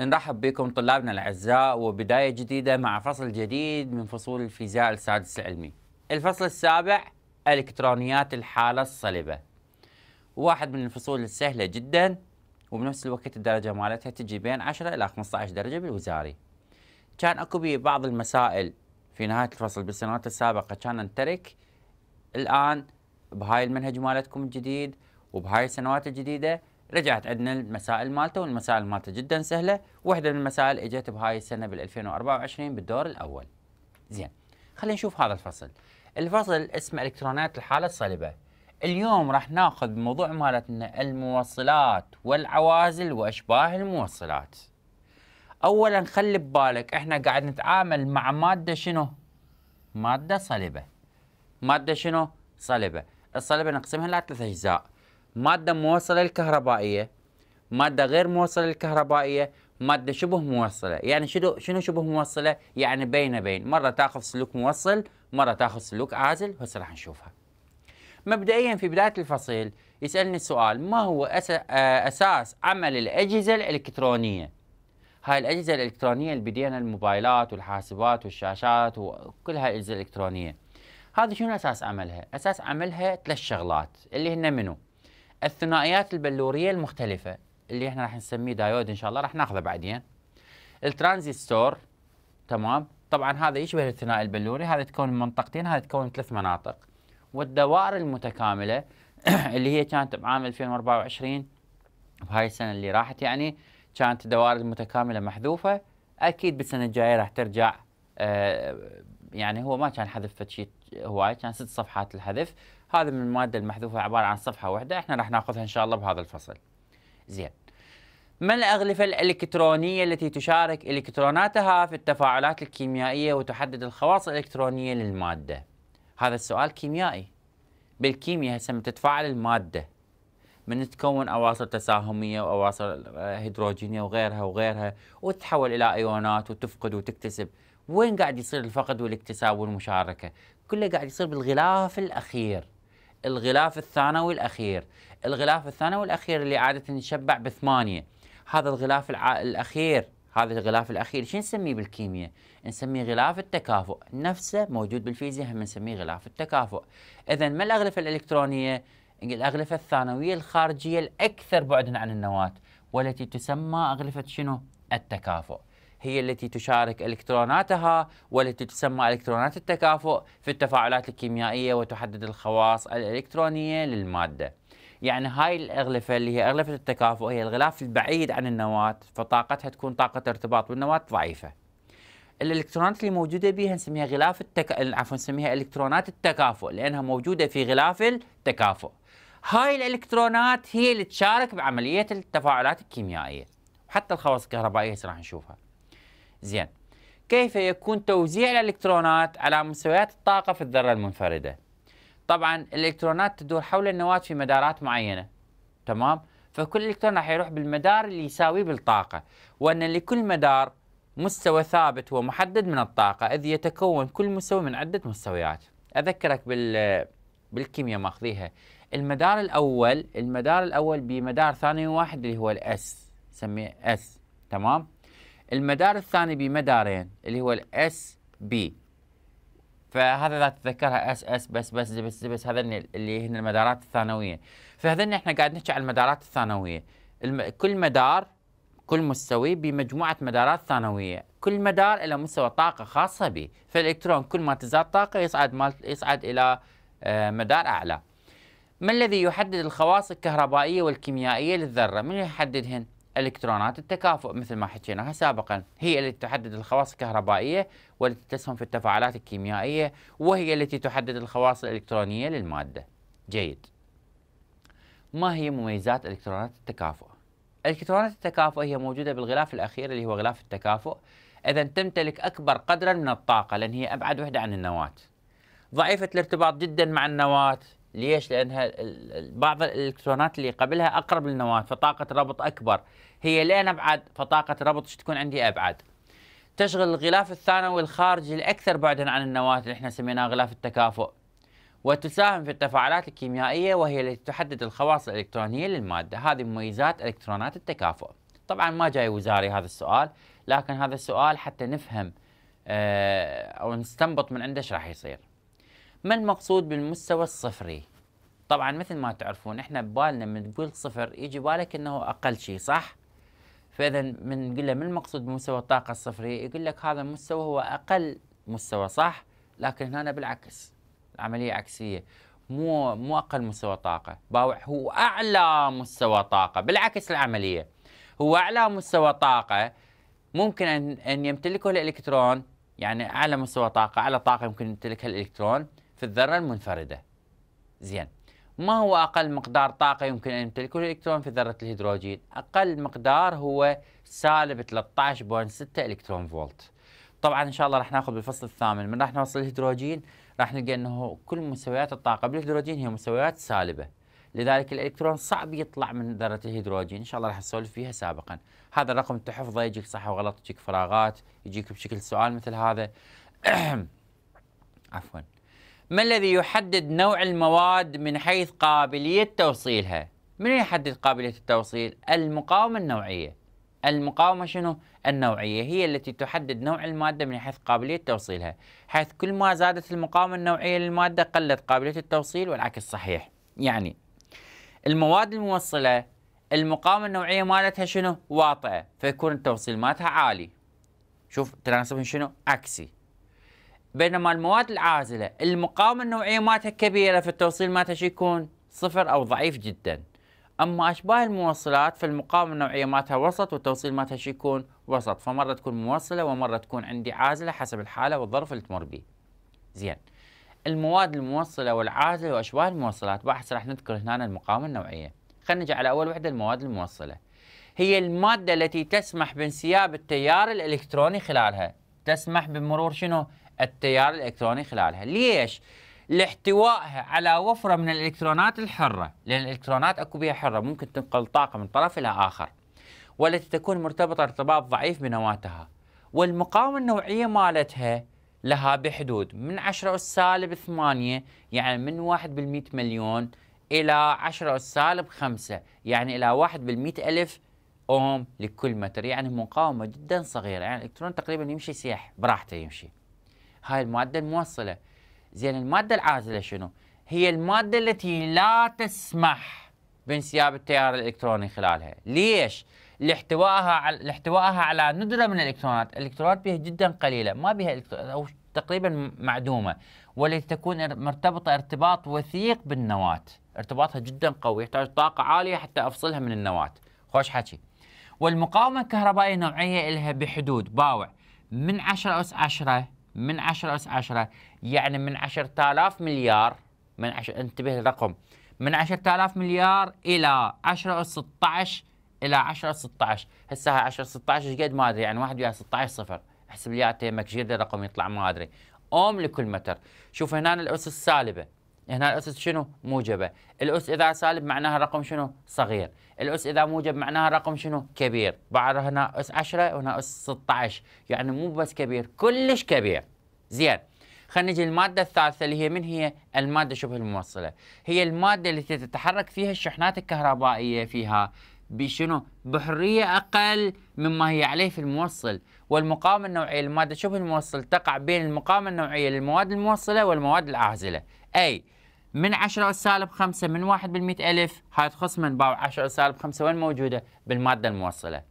نرحب بكم طلابنا الأعزاء وبداية جديدة مع فصل جديد من فصول الفيزياء السادس العلمي الفصل السابع إلكترونيات الحالة الصلبة واحد من الفصول السهلة جدا وبنفس الوقت الدرجة مالتها تجي بين 10 إلى 15 درجة بالوزاري كان أكو بي بعض المسائل في نهاية الفصل بالسنوات السابقة كان نترك الآن بهاي المنهج مالتكم الجديد وبهاي السنوات الجديدة رجعت عندنا المسائل مالته والمسائل مالته جدا سهله واحده من المسائل اجت بهاي السنه بال 2024 بالدور الاول زين خلينا نشوف هذا الفصل الفصل اسمه الكترونات الحاله الصلبه اليوم راح ناخذ موضوع مالتنا الموصلات والعوازل واشباه الموصلات اولا خلي ببالك احنا قاعد نتعامل مع ماده شنو ماده صلبه ماده شنو صلبه الصلبه نقسمها الى ثلاث اجزاء مادة موصلة للكهربائية مادة غير موصلة للكهربائية مادة شبه موصلة يعني شنو شنو شبه موصلة يعني بين بين مرة تاخذ سلوك موصل مرة تاخذ سلوك عازل هسه راح نشوفها مبدئيا في بداية الفصيل يسألني السؤال ما هو آه، أساس عمل الأجهزة الإلكترونية هاي الأجهزة الإلكترونية اللي بدينا الموبايلات والحاسبات والشاشات وكل هاي الأجهزة الإلكترونية هذا شنو أساس عملها؟ أساس عملها ثلاث شغلات اللي هن منو؟ الثنائيات البلوريه المختلفه اللي احنا راح نسميه دايود ان شاء الله راح ناخذه بعدين الترانزستور تمام طبعا هذا يشبه الثنائي البلوري هذا تكون من منطقتين هذا تكون من ثلاث مناطق والدوائر المتكامله اللي هي كانت بعام 2024 بهاي السنه اللي راحت يعني كانت الدوائر المتكامله محذوفه اكيد بالسنه الجايه راح ترجع آه يعني هو ما كان حذف فد شيء هواي كان ست صفحات الحذف هذا من المادة المحذوفة عبارة عن صفحة واحدة احنا راح ناخذها إن شاء الله بهذا الفصل زين ما الأغلفة الإلكترونية التي تشارك إلكتروناتها في التفاعلات الكيميائية وتحدد الخواص الإلكترونية للمادة هذا السؤال كيميائي بالكيمياء هسه تتفاعل المادة من تكون أواصر تساهمية وأواصر آه، هيدروجينية وغيرها وغيرها وتتحول إلى أيونات وتفقد وتكتسب وين قاعد يصير الفقد والاكتساب والمشاركة كله قاعد يصير بالغلاف الأخير الغلاف الثانوي الأخير الغلاف الثانوي الأخير اللي عادة يشبع بثمانية هذا الغلاف الع... الأخير هذا الغلاف الأخير شو نسميه بالكيمياء نسميه غلاف التكافؤ نفسه موجود بالفيزياء هم نسميه غلاف التكافؤ إذا ما الأغلفة الإلكترونية الأغلفة الثانوية الخارجية الأكثر بعدا عن النواة والتي تسمى أغلفة شنو التكافؤ هي التي تشارك الكتروناتها والتي تسمى الكترونات التكافؤ في التفاعلات الكيميائيه وتحدد الخواص الالكترونيه للماده. يعني هاي الاغلفه اللي هي اغلفه التكافؤ هي الغلاف البعيد عن النواه فطاقتها تكون طاقه ارتباط بالنواه ضعيفه. الالكترونات اللي موجوده بها نسميها غلاف التك... عفوا نسميها الكترونات التكافؤ لانها موجوده في غلاف التكافؤ. هاي الالكترونات هي اللي تشارك بعمليه التفاعلات الكيميائيه. حتى الخواص الكهربائيه راح نشوفها. زين كيف يكون توزيع الإلكترونات على مستويات الطاقة في الذرة المنفردة طبعا الإلكترونات تدور حول النواة في مدارات معينة تمام فكل إلكترون راح يروح بالمدار اللي يساويه بالطاقة وأن لكل مدار مستوى ثابت ومحدد من الطاقة إذ يتكون كل مستوى من عدة مستويات أذكرك بال بالكيمياء ماخذيها المدار الأول المدار الأول بمدار ثاني واحد اللي هو الأس سميه أس تمام المدار الثاني بمدارين اللي هو الاس بي فهذا لا تتذكرها اس اس بس بس بس بس هذا اللي هن المدارات الثانويه فهذن احنا قاعد نحكي على المدارات الثانويه الم... كل مدار كل مستوي بمجموعه مدارات ثانويه كل مدار له مستوى طاقه خاصه به فالالكترون كل ما تزداد طاقه يصعد مال... يصعد الى آه، مدار اعلى ما الذي يحدد الخواص الكهربائيه والكيميائيه للذره من يحددهن الكترونات التكافؤ مثل ما حكيناها سابقا هي التي تحدد الخواص الكهربائيه والتي تسهم في التفاعلات الكيميائيه وهي التي تحدد الخواص الالكترونيه للماده جيد ما هي مميزات الكترونات التكافؤ الكترونات التكافؤ هي موجوده بالغلاف الاخير اللي هو غلاف التكافؤ اذا تمتلك اكبر قدرا من الطاقه لان هي ابعد وحده عن النواه ضعيفه الارتباط جدا مع النواه ليش؟ لانها بعض الالكترونات اللي قبلها اقرب للنواه فطاقه ربط اكبر هي لين ابعد فطاقه ربط تكون عندي ابعد تشغل الغلاف الثانوي الخارجي الاكثر بعدا عن النواه اللي احنا سميناه غلاف التكافؤ وتساهم في التفاعلات الكيميائيه وهي التي تحدد الخواص الالكترونيه للماده هذه مميزات الكترونات التكافؤ طبعا ما جاي وزاري هذا السؤال لكن هذا السؤال حتى نفهم آه، او نستنبط من عنده ايش راح يصير ما المقصود بالمستوى الصفري طبعا مثل ما تعرفون احنا ببالنا من تقول صفر يجي بالك انه اقل شيء صح فاذا من نقول له ما المقصود بمستوى الطاقه الصفريه يقول لك هذا المستوى هو اقل مستوى صح لكن هنا بالعكس العمليه عكسيه مو مو اقل مستوى طاقه باوع هو اعلى مستوى طاقه بالعكس العمليه هو اعلى مستوى طاقه ممكن ان يمتلكه الالكترون يعني اعلى مستوى طاقه اعلى طاقه يمكن يمتلكها الالكترون في الذرة المنفردة زين ما هو أقل مقدار طاقة يمكن أن يمتلكه الإلكترون في ذرة الهيدروجين أقل مقدار هو سالب 13.6 إلكترون فولت طبعا إن شاء الله راح ناخذ بالفصل الثامن من راح نوصل الهيدروجين راح نلقى أنه كل مستويات الطاقة بالهيدروجين هي مستويات سالبة لذلك الإلكترون صعب يطلع من ذرة الهيدروجين إن شاء الله راح نسولف فيها سابقا هذا الرقم تحفظه يجيك صح وغلط يجيك فراغات يجيك بشكل سؤال مثل هذا عفوا ما الذي يحدد نوع المواد من حيث قابلية توصيلها؟ من يحدد قابلية التوصيل؟ المقاومة النوعية المقاومة شنو؟ النوعية هي التي تحدد نوع المادة من حيث قابلية توصيلها حيث كل ما زادت المقاومة النوعية للمادة قلت قابلية التوصيل والعكس صحيح يعني المواد الموصلة المقاومة النوعية مالتها شنو؟ واطئة فيكون التوصيل مالتها عالي شوف تناسبهم شنو؟ عكسي بينما المواد العازله المقاومه النوعيه مالتها كبيره فالتوصيل مالتها شو يكون؟ صفر او ضعيف جدا. اما اشباه الموصلات فالمقاومه النوعيه مالتها وسط والتوصيل مالتها شو يكون؟ وسط، فمره تكون موصله ومره تكون عندي عازله حسب الحاله والظرف اللي تمر بيه. زين. المواد الموصله والعازله واشباه الموصلات بحث راح نذكر هنا المقاومه النوعيه. خلينا نجي على اول وحده المواد الموصله. هي الماده التي تسمح بانسياب التيار الالكتروني خلالها، تسمح بمرور شنو؟ التيار الالكتروني خلالها ليش لاحتوائها على وفره من الالكترونات الحره لان الالكترونات اكو بها حره ممكن تنقل طاقه من طرف الى اخر والتي تكون مرتبطه ارتباط ضعيف بنواتها والمقاومه النوعيه مالتها لها بحدود من 10 أس سالب 8 يعني من 1 بال 100 مليون إلى 10 أس سالب 5 يعني إلى 1 بال 100 ألف أوم لكل متر يعني مقاومة جدا صغيرة يعني الإلكترون تقريبا يمشي سياح براحته يمشي هاي المادة الموصلة زين المادة العازلة شنو؟ هي المادة التي لا تسمح بانسياب التيار الإلكتروني خلالها ليش؟ لاحتوائها على لاحتوائها على ندرة من الإلكترونات الإلكترونات بها جدا قليلة ما بها أو تقريبا معدومة والتي تكون مرتبطة ارتباط وثيق بالنواة ارتباطها جدا قوي يحتاج طاقة عالية حتى أفصلها من النواة خوش حكي والمقاومة الكهربائية نوعية لها بحدود باوع من 10 أس 10 من 10 أس 10 يعني من 10000 مليار من عش... انتبه للرقم من 10000 مليار إلى 10 أس 16 إلى 10 أس 16 هسه هاي 10 اس 16 ايش قد ما أدري يعني 1 وياها 16 صفر احسب لي اياها تيمك ايش قد الرقم يطلع ما أدري أوم لكل متر شوف هنا الأس السالبة هنا الأس شنو؟ موجبة الأس إذا سالب معناها رقم شنو؟ صغير الأس إذا موجب معناها رقم شنو؟ كبير بعد هنا أس 10 وهنا أس 16 يعني مو بس كبير كلش كبير زين خلينا نجي المادة الثالثة اللي هي من هي؟ المادة شبه الموصلة هي المادة التي تتحرك فيها الشحنات الكهربائية فيها بشنو؟ بحرية أقل مما هي عليه في الموصل والمقاومة النوعية للمادة شبه الموصل تقع بين المقاومة النوعية للمواد الموصلة والمواد العازلة أي من 10 سالب 5 من 1 بال ألف هاي من باو 10 سالب 5 وين موجودة بالمادة الموصلة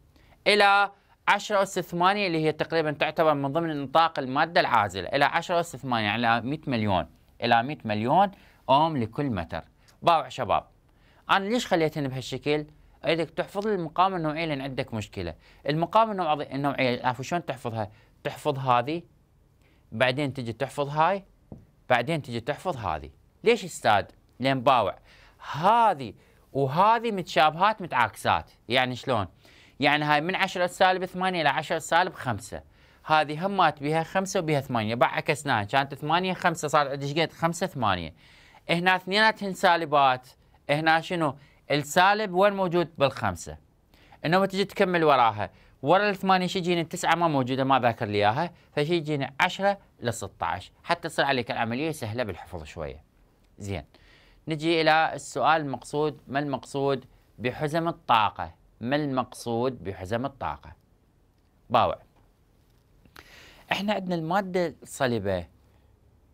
إلى 10 أس 8 اللي هي تقريبا تعتبر من ضمن نطاق المادة العازلة إلى 10 أس 8 يعني 100 مليون إلى 100 مليون أوم لكل متر باوع شباب أنا ليش خليتني بهالشكل؟ أريدك تحفظ لي المقامة النوعية لأن عندك مشكلة المقامة النوعية عفوا شلون تحفظها؟ تحفظ هذه بعدين تجي تحفظ هاي بعدين تجي تحفظ هذه ليش استاد؟ لان باوع هذه وهذه متشابهات متعاكسات يعني شلون؟ يعني هاي من 10 سالب 8 الى 10 سالب 5 هذه همات بها 5 وبها 8 بعد عكسناها كانت 8 5 صار عندي شقد 5 8 هنا اثنيناتهن سالبات هنا شنو؟ السالب وين موجود؟ بالخمسه انه تجي تكمل وراها ورا الثمانية شي يجيني التسعة ما موجودة ما ذاكر لي اياها فشي يجيني 10 ل 16 حتى تصير عليك العملية سهلة بالحفظ شوية زين نجي إلى السؤال المقصود ما المقصود بحزم الطاقة ما المقصود بحزم الطاقة باوع احنا عندنا المادة الصلبة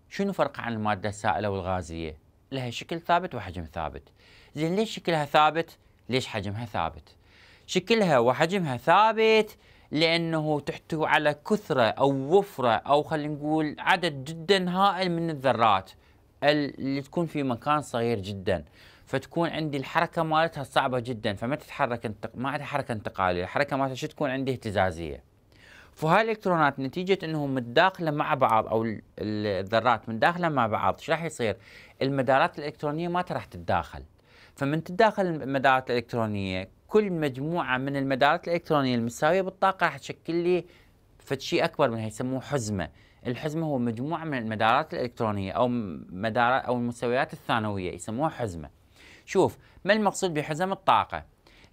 شنو فرق عن المادة السائلة والغازية لها شكل ثابت وحجم ثابت زين ليش شكلها ثابت ليش حجمها ثابت شكلها وحجمها ثابت لأنه تحتوي على كثرة أو وفرة أو خلينا نقول عدد جدا هائل من الذرات اللي تكون في مكان صغير جدا فتكون عندي الحركه مالتها صعبه جدا فما تتحرك انتق... ما عندها حركه انتقاليه الحركه مالتها شو تكون عندي اهتزازيه فهاي الالكترونات نتيجه انهم متداخله مع بعض او الذرات متداخله مع بعض شو راح يصير المدارات الالكترونيه ما راح تتداخل فمن تتداخل المدارات الالكترونيه كل مجموعه من المدارات الالكترونيه المساويه بالطاقه راح تشكل لي فد شيء اكبر منها يسموه حزمه الحزمه هو مجموعه من المدارات الالكترونيه او مدار او المستويات الثانويه يسموها حزمه. شوف ما المقصود بحزم الطاقه؟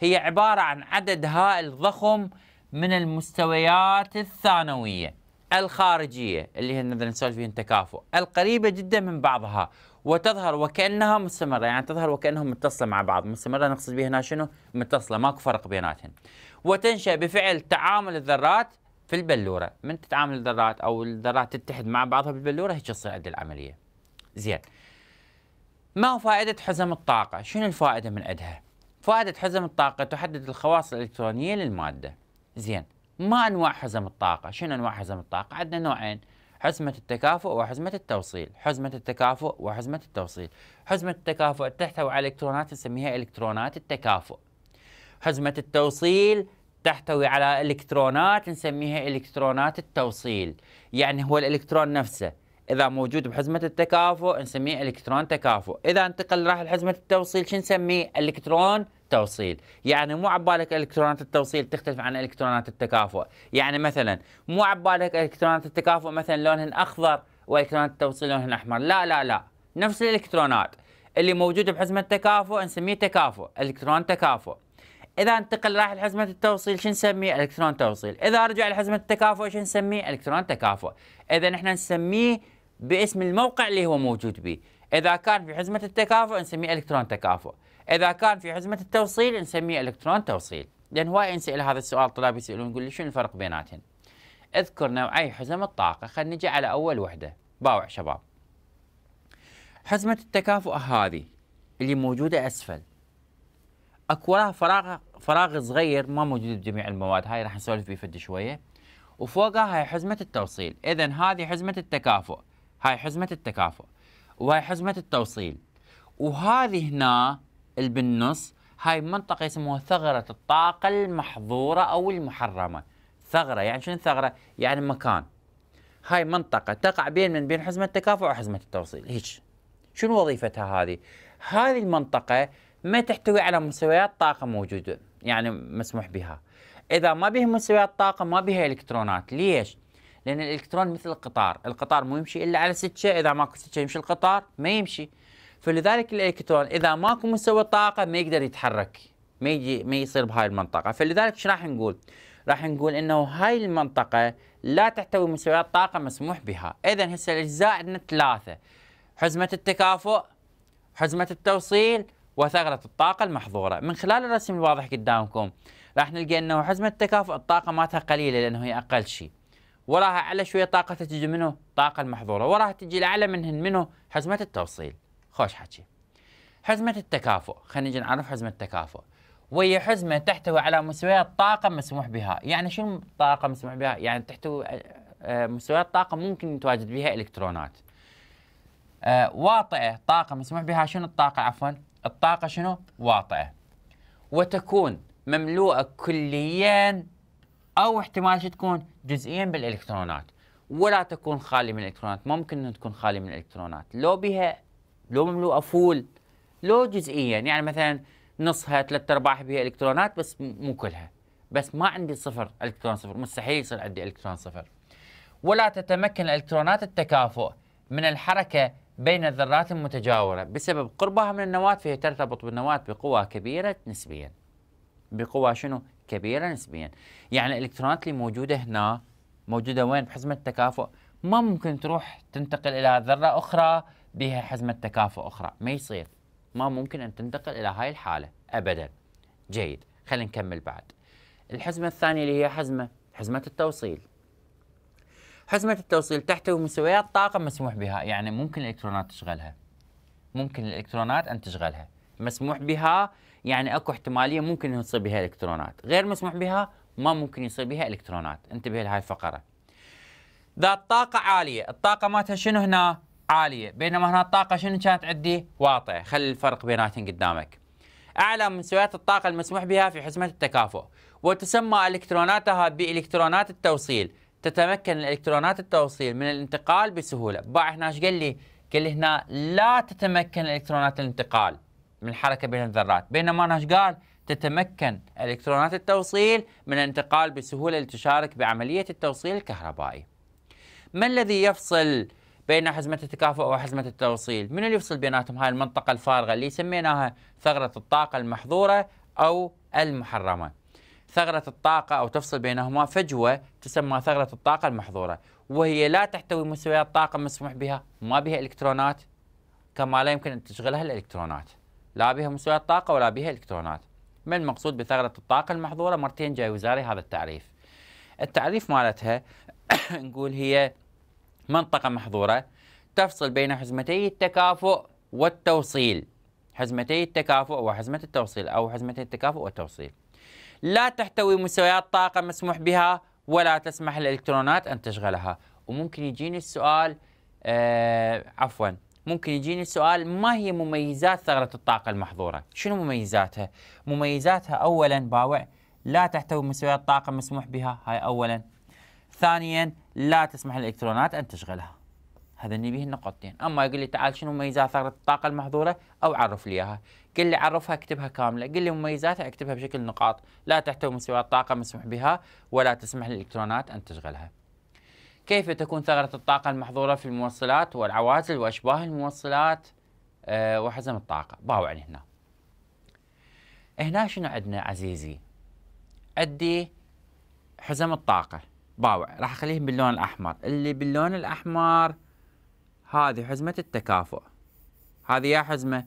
هي عباره عن عدد هائل ضخم من المستويات الثانويه الخارجيه اللي هي نقدر نسولف فيها التكافؤ القريبه جدا من بعضها وتظهر وكانها مستمره يعني تظهر وكانها متصله مع بعض مستمره نقصد بها هنا شنو متصله ماكو فرق بيناتهم وتنشا بفعل تعامل الذرات في البلوره من تتعامل الذرات او الذرات تتحد مع بعضها بالبلوره هيك تصير عند العمليه زين ما هو فائده حزم الطاقه شنو الفائده من أدها؟ فائده حزم الطاقه تحدد الخواص الالكترونيه للماده زين ما انواع حزم الطاقه شنو انواع حزم الطاقه عندنا نوعين حزمة التكافؤ وحزمة التوصيل حزمة التكافؤ وحزمة التوصيل حزمة التكافؤ تحتوي على إلكترونات نسميها إلكترونات التكافؤ حزمة التوصيل تحتوي على الكترونات نسميها الكترونات التوصيل يعني هو الالكترون نفسه اذا موجود بحزمه التكافؤ نسميه الكترون تكافؤ اذا انتقل راح لحزمه التوصيل شو نسميه الكترون توصيل يعني مو عبالك الكترونات التوصيل تختلف عن الكترونات التكافؤ يعني مثلا مو عبالك الكترونات التكافؤ مثلا لونهن اخضر والكترونات التوصيل لونهن احمر لا لا لا نفس الالكترونات اللي موجوده بحزمه التكافؤ نسميه تكافؤ الكترون تكافؤ اذا انتقل راح لحزمه التوصيل شو نسميه الكترون توصيل اذا رجع لحزمه التكافؤ شو نسميه الكترون تكافؤ اذا احنا نسميه باسم الموقع اللي هو موجود به اذا كان في حزمه التكافؤ نسميه الكترون تكافؤ اذا كان في حزمه التوصيل نسميه الكترون توصيل لان هواي انسال هذا السؤال طلاب يسالون يقول لي شنو الفرق بيناتهم اذكر نوعي حزم الطاقه خلينا نجي على اول وحده باوع شباب حزمه التكافؤ هذه اللي موجوده اسفل اكو فراغ فراغ صغير ما موجود بجميع المواد هاي راح نسولف فيه فد شويه وفوقها هاي حزمه التوصيل اذا هذه حزمه التكافؤ هاي حزمه التكافؤ وهاي حزمه التوصيل وهذه هنا اللي بالنص هاي منطقه يسموها ثغره الطاقه المحظوره او المحرمه ثغره يعني شنو ثغره يعني مكان هاي منطقه تقع بين من بين حزمه التكافؤ وحزمه التوصيل هيك شنو وظيفتها هذه هذه المنطقه ما تحتوي على مستويات طاقة موجودة يعني مسموح بها إذا ما بها مستويات طاقة ما بها إلكترونات ليش؟ لأن الإلكترون مثل القطار القطار مو يمشي إلا على سكة إذا ماكو سكة يمشي القطار ما يمشي فلذلك الإلكترون إذا ماكو مستوى طاقة ما يقدر يتحرك ما يجي ما يصير بهاي المنطقة فلذلك ايش راح نقول؟ راح نقول انه هاي المنطقة لا تحتوي مستويات طاقة مسموح بها، اذا هسه الاجزاء عندنا ثلاثة حزمة التكافؤ، حزمة التوصيل، وثغرة الطاقة المحظورة من خلال الرسم الواضح قدامكم راح نلقى أنه حزمة التكافؤ الطاقة مالتها قليلة لأنه هي أقل شيء وراها أعلى شوية طاقة تجي منه الطاقة المحظورة وراها تجي الأعلى منهن منه حزمة التوصيل خوش حكي حزمة التكافؤ خلينا نجي نعرف حزمة التكافؤ وهي حزمة تحتوي على مستويات طاقة مسموح بها يعني شنو طاقة مسموح بها يعني تحتوي آه، آه، مستويات طاقة ممكن يتواجد بها إلكترونات آه، واطئة طاقة مسموح بها شنو الطاقة عفوا الطاقة شنو؟ واطعة وتكون مملوءة كليا أو احتمال تكون جزئيا بالإلكترونات ولا تكون خالي من الإلكترونات ممكن أن تكون خالي من الإلكترونات لو بها لو مملوءة فول لو جزئيا يعني مثلا نصها ثلاث ارباع بها الكترونات بس مو كلها بس ما عندي صفر الكترون صفر مستحيل يصير عندي الكترون صفر ولا تتمكن الالكترونات التكافؤ من الحركه بين الذرات المتجاورة بسبب قربها من النواة فهي ترتبط بالنواة بقوة كبيرة نسبيا بقوة شنو؟ كبيرة نسبيا يعني الإلكترونات اللي موجودة هنا موجودة وين بحزمة التكافؤ ما ممكن تروح تنتقل إلى ذرة أخرى بها حزمة تكافؤ أخرى ما يصير ما ممكن أن تنتقل إلى هاي الحالة أبدا جيد خلينا نكمل بعد الحزمة الثانية اللي هي حزمة حزمة التوصيل حزمة التوصيل تحتوي مستويات طاقة مسموح بها يعني ممكن الإلكترونات تشغلها ممكن الإلكترونات أن تشغلها مسموح بها يعني اكو احتماليه ممكن يصير بها الكترونات، غير مسموح بها ما ممكن يصير بها الكترونات، انتبه لهي الفقره. ذات طاقه عاليه، الطاقه مالتها شنو هنا؟ عاليه، بينما هنا الطاقه شنو كانت عندي؟ واطيه، خلي الفرق بيناتهم قدامك. اعلى من مستويات الطاقه المسموح بها في حزمه التكافؤ، وتسمى الكتروناتها بالكترونات التوصيل، تتمكن الالكترونات التوصيل من الانتقال بسهوله باع هنا ايش قال لي قال لي هنا لا تتمكن الالكترونات الانتقال من الحركه بين الذرات بينما ايش قال تتمكن الكترونات التوصيل من الانتقال بسهوله لتشارك بعمليه التوصيل الكهربائي ما الذي يفصل بين حزمة التكافؤ وحزمة التوصيل من اللي يفصل بيناتهم هاي المنطقة الفارغة اللي سميناها ثغرة الطاقة المحظورة أو المحرمة ثغرة الطاقة أو تفصل بينهما فجوة تسمى ثغرة الطاقة المحظورة وهي لا تحتوي مستويات طاقة مسموح بها ما بها إلكترونات كما لا يمكن أن تشغلها الإلكترونات لا بها مستويات طاقة ولا بها إلكترونات ما المقصود بثغرة الطاقة المحظورة مرتين جاي وزاري هذا التعريف التعريف مالتها نقول هي منطقة محظورة تفصل بين حزمتي التكافؤ والتوصيل حزمتي التكافؤ وحزمة التوصيل أو حزمتي التكافؤ والتوصيل لا تحتوي مستويات طاقة مسموح بها ولا تسمح للإلكترونات أن تشغلها وممكن يجيني السؤال آه عفوا ممكن يجيني السؤال ما هي مميزات ثغرة الطاقة المحظورة؟ شنو مميزاتها؟ مميزاتها أولا باوع لا تحتوي مستويات طاقة مسموح بها هاي أولا ثانيا لا تسمح للإلكترونات أن تشغلها هذا اللي به النقطتين أما يقول لي تعال شنو مميزات ثغرة الطاقة المحظورة أو عرف لي إياها قل لي عرفها اكتبها كامله قل لي مميزاتها اكتبها بشكل نقاط لا تحتوي من سوى الطاقه مسموح بها ولا تسمح للالكترونات ان تشغلها كيف تكون ثغره الطاقه المحظوره في الموصلات والعوازل واشباه الموصلات آه، وحزم الطاقه باو علي هنا هنا شنو عندنا عزيزي عندي حزم الطاقه باوع راح اخليهم باللون الاحمر اللي باللون الاحمر هذه حزمه التكافؤ هذه يا حزمه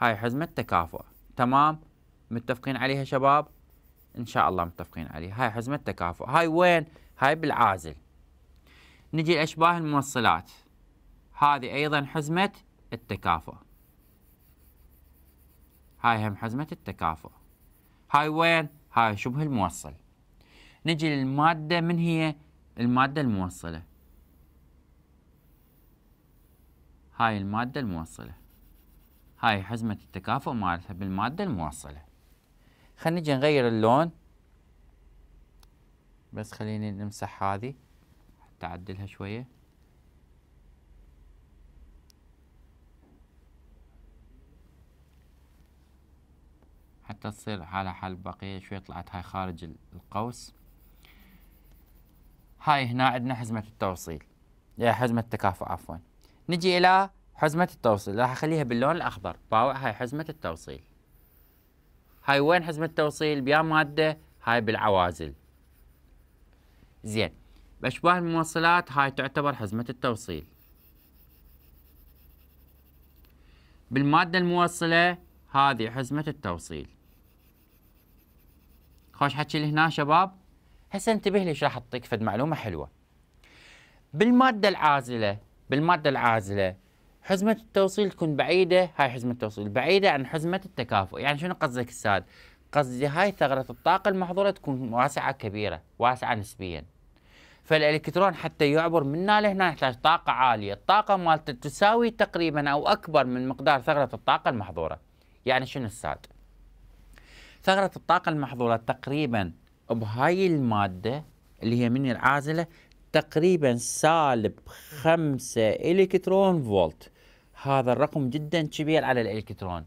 هاي حزمة تكافؤ تمام متفقين عليها شباب ان شاء الله متفقين عليها هاي حزمة تكافؤ هاي وين هاي بالعازل نجي لأشباه الموصلات هذه أيضا حزمة التكافؤ هاي هم حزمة التكافؤ هاي وين هاي شبه الموصل نجي للمادة من هي المادة الموصلة هاي المادة الموصلة هاي حزمة التكافؤ مالتها بالمادة الموصلة خلينا نجي نغير اللون بس خليني نمسح هذه حتى أعدلها شوية حتى تصير على حال البقية شوية طلعت هاي خارج القوس هاي هنا عندنا حزمة التوصيل يا حزمة التكافؤ عفوا نجي إلى حزمة التوصيل راح أخليها باللون الأخضر باوع هاي حزمة التوصيل هاي وين حزمة التوصيل بيا مادة هاي بالعوازل زين بأشباه الموصلات هاي تعتبر حزمة التوصيل بالمادة الموصلة هذه حزمة التوصيل خوش حكي هنا شباب هسه انتبه لي راح اعطيك فد معلومة حلوة بالمادة العازلة بالمادة العازلة حزمة التوصيل تكون بعيدة هاي حزمة التوصيل بعيدة عن حزمة التكافؤ يعني شنو قصدك الساد قصدي هاي ثغرة الطاقة المحظورة تكون واسعة كبيرة واسعة نسبيا فالالكترون حتى يعبر منا لهنا يحتاج طاقة عالية الطاقة مالته تساوي تقريبا أو أكبر من مقدار ثغرة الطاقة المحظورة يعني شنو الساد ثغرة الطاقة المحظورة تقريبا بهاي المادة اللي هي من العازلة تقريبا سالب خمسة إلكترون فولت هذا الرقم جدا كبير على الالكترون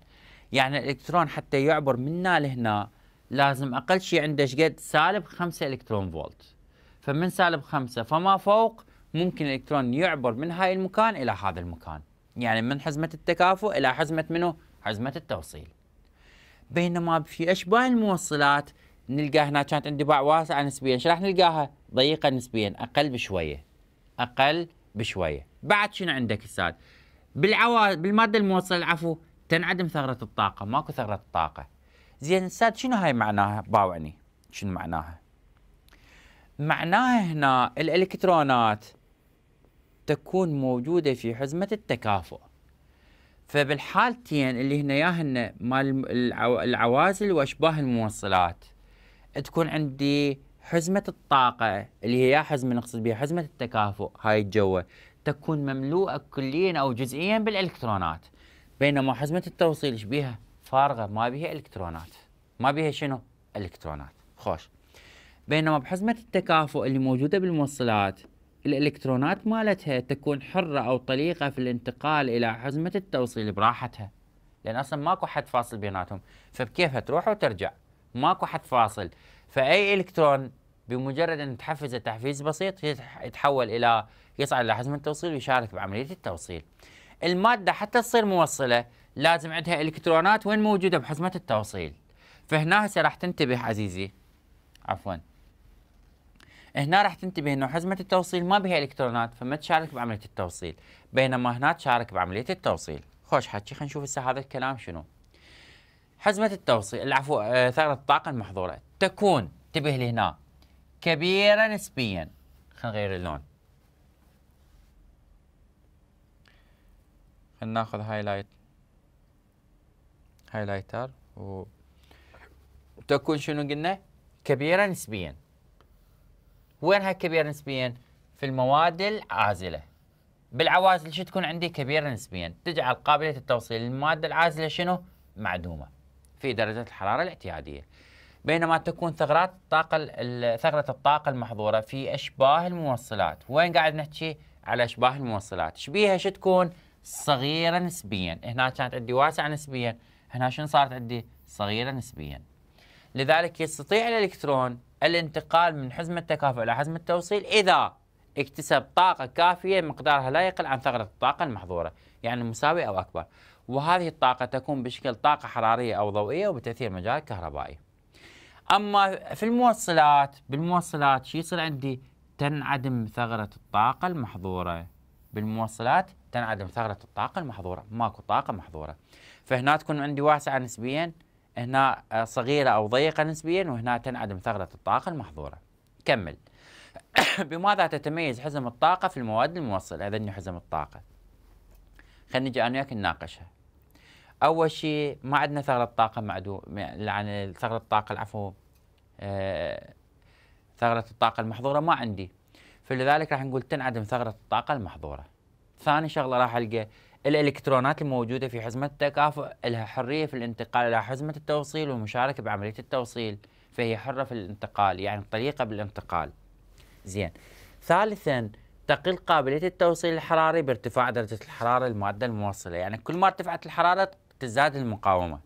يعني الالكترون حتى يعبر منا لهنا لازم اقل شيء عنده شقد سالب 5 الكترون فولت فمن سالب 5 فما فوق ممكن الالكترون يعبر من هاي المكان الى هذا المكان يعني من حزمه التكافؤ الى حزمه منه حزمه التوصيل بينما في اشباه الموصلات نلقى هنا كانت انطباع واسعه نسبيا شرح راح نلقاها ضيقه نسبيا اقل بشويه اقل بشويه بعد شنو عندك استاذ بالعوا بالماده الموصله العفو تنعدم ثغره الطاقه ماكو ثغره الطاقه. زين ساد شنو هاي معناها باوعني شنو معناها معناها هنا الالكترونات تكون موجوده في حزمه التكافؤ فبالحالتين اللي هنا ياهن مال العوازل واشباه الموصلات تكون عندي حزمة الطاقة اللي هي يا حزمة نقصد بها حزمة التكافؤ هاي الجوة تكون مملوءة كليا أو جزئيا بالإلكترونات بينما حزمة التوصيل إيش بيها فارغة ما بيها إلكترونات ما بيها شنو إلكترونات خوش بينما بحزمة التكافؤ اللي موجودة بالموصلات الإلكترونات مالتها تكون حرة أو طليقة في الانتقال إلى حزمة التوصيل براحتها لأن أصلا ماكو حد فاصل بيناتهم فبكيفها تروح وترجع ماكو حد فاصل فأي إلكترون بمجرد ان تحفزه تحفيز بسيط يتحول الى يصعد الى حزم التوصيل ويشارك بعمليه التوصيل. الماده حتى تصير موصله لازم عندها الكترونات وين موجوده بحزمه التوصيل. فهنا هسه راح تنتبه عزيزي عفوا هنا راح تنتبه انه حزمه التوصيل ما بها الكترونات فما تشارك بعمليه التوصيل بينما هنا تشارك بعمليه التوصيل خوش حكي خلينا نشوف هسه هذا الكلام شنو حزمه التوصيل العفو آه، ثغره الطاقه المحظوره تكون انتبه لهنا كبيرة نسبيا خلينا نغير اللون خلينا ناخذ هايلايت هايلايتر و تكون شنو قلنا كبيرة نسبيا وينها كبيرة نسبيا في المواد العازلة بالعوازل شو تكون عندي كبيرة نسبيا تجعل قابلية التوصيل للمادة العازلة شنو معدومة في درجة الحرارة الاعتيادية بينما تكون ثغرات الطاقة ثغرة الطاقة المحظورة في أشباه الموصلات وين قاعد نحكي على أشباه الموصلات شبيها شو تكون صغيرة نسبيا هنا كانت عندي واسعة نسبيا هنا شنو صارت عندي صغيرة نسبيا لذلك يستطيع الإلكترون الانتقال من حزم التكافؤ إلى حزم التوصيل إذا اكتسب طاقة كافية مقدارها لا يقل عن ثغرة الطاقة المحظورة يعني مساوي أو أكبر وهذه الطاقة تكون بشكل طاقة حرارية أو ضوئية وبتأثير مجال كهربائي اما في الموصلات بالموصلات شو يصير عندي تنعدم ثغره الطاقه المحظوره بالموصلات تنعدم ثغره الطاقه المحظوره ماكو طاقه محظوره فهنا تكون عندي واسعه نسبيا هنا آه، صغيره او ضيقه نسبيا وهنا تنعدم ثغره الطاقه المحظوره كمل بماذا تتميز حزم الطاقه في المواد الموصله إذا حزم الطاقه خلينا نجي انا وياك نناقشها اول شيء ما عندنا ثغره طاقه معدوم يعني ثغره الطاقه العفو آه، ثغرة الطاقة المحظورة ما عندي فلذلك راح نقول تنعدم ثغرة الطاقة المحظورة ثاني شغلة راح ألقى الإلكترونات الموجودة في حزمة التكافؤ لها حرية في الانتقال إلى حزمة التوصيل والمشاركة بعملية التوصيل فهي حرة في الانتقال يعني طريقة بالانتقال زين ثالثا تقل قابلية التوصيل الحراري بارتفاع درجة الحرارة المادة الموصلة يعني كل ما ارتفعت الحرارة تزداد المقاومة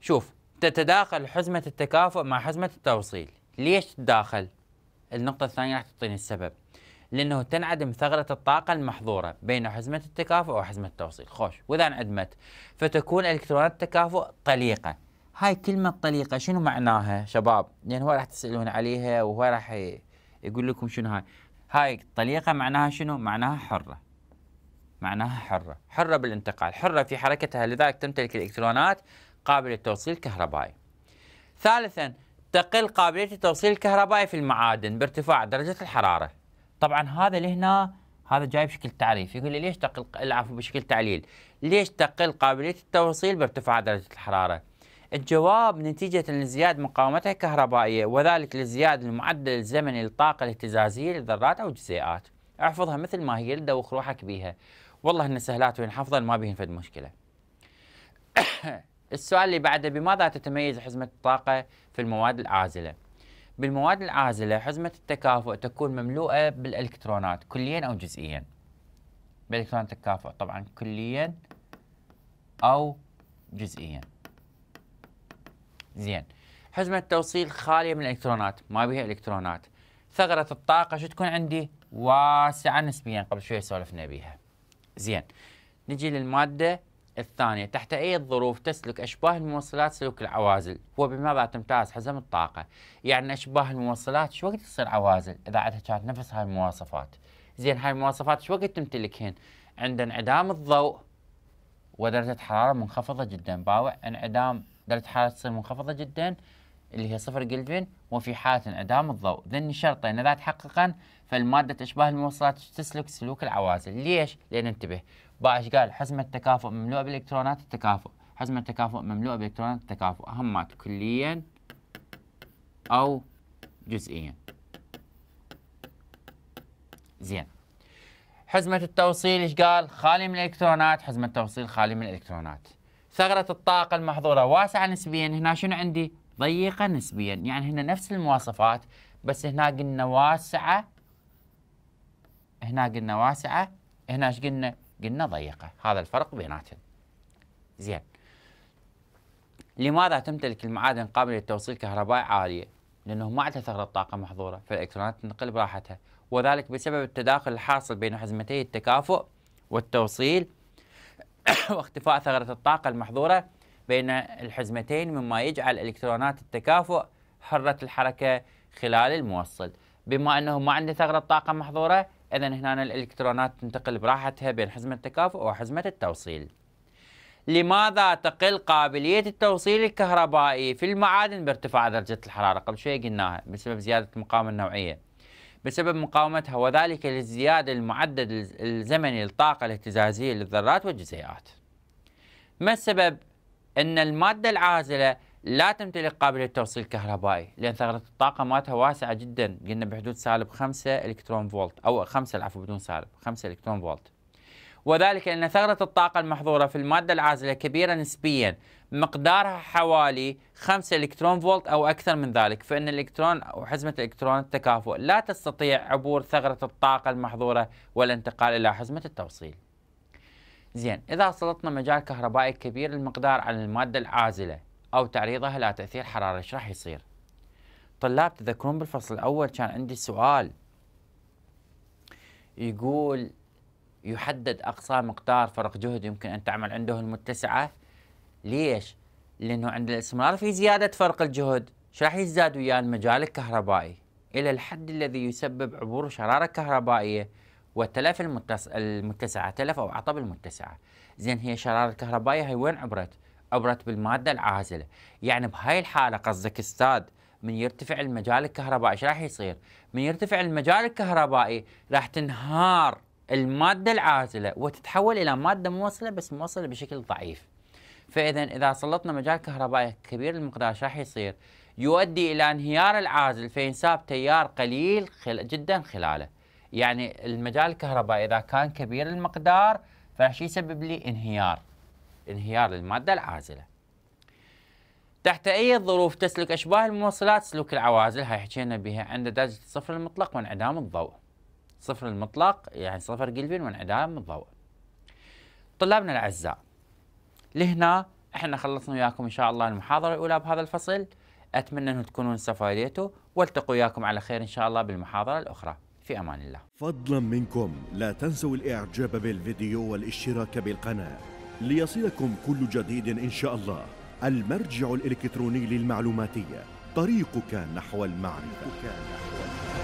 شوف تتداخل حزمة التكافؤ مع حزمة التوصيل ليش تتداخل؟ النقطة الثانية راح تعطيني السبب لأنه تنعدم ثغرة الطاقة المحظورة بين حزمة التكافؤ وحزمة التوصيل خوش وإذا انعدمت فتكون إلكترونات التكافؤ طليقة هاي كلمة طليقة شنو معناها شباب؟ لأن هو راح تسألون عليها وهو راح يقول لكم شنو هاي هاي طليقة معناها شنو؟ معناها حرة معناها حرة حرة بالانتقال حرة في حركتها لذلك تمتلك الإلكترونات قابل للتوصيل الكهربائي ثالثا تقل قابلية التوصيل الكهربائي في المعادن بارتفاع درجة الحرارة طبعا هذا لهنا هذا جاي بشكل تعريف يقول لي ليش تقل العفو بشكل تعليل ليش تقل قابلية التوصيل بارتفاع درجة الحرارة الجواب نتيجة لزيادة مقاومتها الكهربائية وذلك لزيادة المعدل الزمني للطاقة الاهتزازية للذرات أو الجزيئات احفظها مثل ما هي دوخ روحك بيها والله إن سهلات وين حفظها ما فد مشكلة السؤال اللي بعده بماذا تتميز حزمة الطاقة في المواد العازلة؟ بالمواد العازلة حزمة التكافؤ تكون مملوءة بالإلكترونات كليا أو جزئيا بالإلكترونات التكافؤ طبعا كليا أو جزئيا زين حزمة التوصيل خالية من الإلكترونات ما بها إلكترونات ثغرة الطاقة شو تكون عندي واسعة نسبيا قبل شوية سولفنا بيها زين نجي للمادة الثانية تحت أي ظروف تسلك أشباه الموصلات سلوك العوازل وبما بعد تمتاز حزم الطاقة يعني أشباه الموصلات شو وقت تصير عوازل إذا عندها كانت نفس هاي المواصفات زين هاي المواصفات شو وقت تمتلكين عند انعدام الضوء ودرجة حرارة منخفضة جدا باوع انعدام درجة حرارة تصير منخفضة جدا اللي هي صفر جلفين وفي حالة انعدام الضوء ذن الشرطين إذا تحققا فالمادة أشباه الموصلات تسلك سلوك العوازل ليش؟ لأن انتبه باش قال حزمة التكافؤ مملوءة بالإلكترونات التكافؤ حزمة التكافؤ مملوءة بالإلكترونات التكافؤ أهمات كليا أو جزئيا زين حزمة التوصيل ايش قال؟ خالي من الالكترونات، حزمة التوصيل خالي من الالكترونات. ثغرة الطاقة المحظورة واسعة نسبيا، هنا شنو عندي؟ ضيقة نسبيا يعني هنا نفس المواصفات بس هنا قلنا واسعة هنا قلنا واسعة هنا ايش قلنا؟ قلنا ضيقة هذا الفرق بيناتهم زين لماذا تمتلك المعادن قابلة للتوصيل كهربائي عالية؟ لأنه ما عندها ثغرة طاقة محظورة فالإلكترونات تنقل براحتها وذلك بسبب التداخل الحاصل بين حزمتي التكافؤ والتوصيل واختفاء ثغرة الطاقة المحظورة بين الحزمتين مما يجعل الكترونات التكافؤ حرة الحركة خلال الموصل بما أنه ما عنده ثغرة طاقة محظورة إذا هنا الإلكترونات تنتقل براحتها بين حزمة التكافؤ وحزمة التوصيل لماذا تقل قابلية التوصيل الكهربائي في المعادن بارتفاع درجة الحرارة قبل شوية قلناها بسبب زيادة المقاومة النوعية بسبب مقاومتها وذلك للزيادة المعدد الزمني للطاقة الاهتزازية للذرات والجزيئات ما السبب؟ ان الماده العازله لا تمتلك قابليه توصيل كهربائي لان ثغره الطاقه مالتها واسعه جدا قلنا بحدود سالب 5 الكترون فولت او 5 العفو بدون سالب 5 الكترون فولت وذلك ان ثغره الطاقه المحظوره في الماده العازله كبيره نسبيا مقدارها حوالي 5 الكترون فولت او اكثر من ذلك فان الالكترون او حزمه الالكترون التكافؤ لا تستطيع عبور ثغره الطاقه المحظوره والانتقال الى حزمه التوصيل زين إذا سلطنا مجال كهربائي كبير المقدار على المادة العازلة أو تعريضها لتأثير حراري إيش راح يصير؟ طلاب تذكرون بالفصل الأول كان عندي سؤال يقول يحدد أقصى مقدار فرق جهد يمكن أن تعمل عنده المتسعة ليش؟ لأنه عند الاستمرار في زيادة فرق الجهد ايش راح يزداد وياه المجال الكهربائي إلى الحد الذي يسبب عبور شرارة كهربائية والتلف المتس... المتسعة تلف أو عطب المتسعة زين هي شرارة الكهربائية هي وين عبرت؟ عبرت بالمادة العازلة يعني بهاي الحالة قصدك استاذ من يرتفع المجال الكهربائي ايش راح يصير؟ من يرتفع المجال الكهربائي راح تنهار المادة العازلة وتتحول إلى مادة موصلة بس موصلة بشكل ضعيف فإذا إذا سلطنا مجال كهربائي كبير المقدار ايش راح يصير؟ يؤدي إلى انهيار العازل فينساب تيار قليل خل... جدا خلاله يعني المجال الكهربائي اذا كان كبير المقدار فراح يسبب لي انهيار انهيار للماده العازله تحت اي ظروف تسلك اشباه الموصلات سلوك العوازل هاي حكينا بها عند درجه الصفر المطلق وانعدام الضوء صفر المطلق يعني صفر كلفن وانعدام الضوء طلابنا الاعزاء لهنا احنا خلصنا وياكم ان شاء الله المحاضره الاولى بهذا الفصل اتمنى ان تكونون استفاديتوا والتقوا وياكم على خير ان شاء الله بالمحاضره الاخرى في أمان الله فضلا منكم لا تنسوا الإعجاب بالفيديو والاشتراك بالقناة ليصلكم كل جديد إن شاء الله المرجع الإلكتروني للمعلوماتية طريقك نحو المعرفة, طريقك نحو المعرفة.